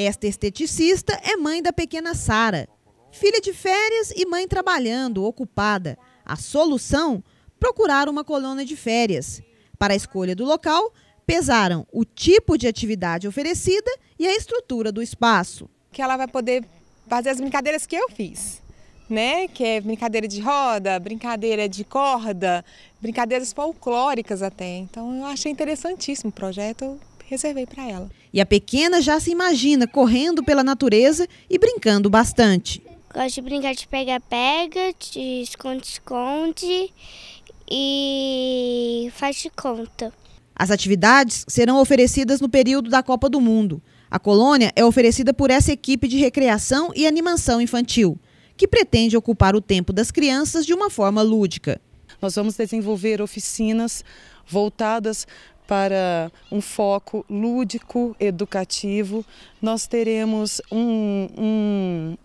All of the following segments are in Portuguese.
Esta esteticista é mãe da pequena Sara, filha de férias e mãe trabalhando, ocupada. A solução? Procurar uma colônia de férias. Para a escolha do local, pesaram o tipo de atividade oferecida e a estrutura do espaço. Que ela vai poder fazer as brincadeiras que eu fiz, né? Que é brincadeira de roda, brincadeira de corda, brincadeiras folclóricas até. Então eu achei interessantíssimo o projeto, reservei para ela. E a pequena já se imagina correndo pela natureza e brincando bastante. Gosto de brincar de pega-pega, de esconde-esconde e faz de conta. As atividades serão oferecidas no período da Copa do Mundo. A colônia é oferecida por essa equipe de recreação e animação infantil, que pretende ocupar o tempo das crianças de uma forma lúdica. Nós vamos desenvolver oficinas voltadas para um foco lúdico, educativo. Nós teremos um, um,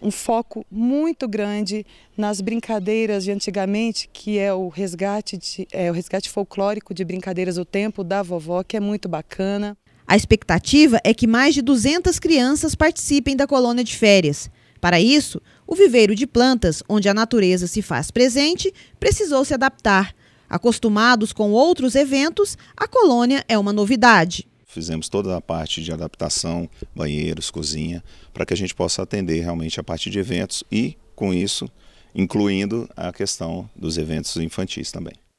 um, foco muito grande nas brincadeiras de antigamente, que é o resgate, de, é, o resgate folclórico de brincadeiras do tempo da vovó, que é muito bacana. A expectativa é que mais de 200 crianças participem da colônia de férias. Para isso, o viveiro de plantas, onde a natureza se faz presente, precisou se adaptar Acostumados com outros eventos, a colônia é uma novidade. Fizemos toda a parte de adaptação, banheiros, cozinha, para que a gente possa atender realmente a parte de eventos e, com isso, incluindo a questão dos eventos infantis também.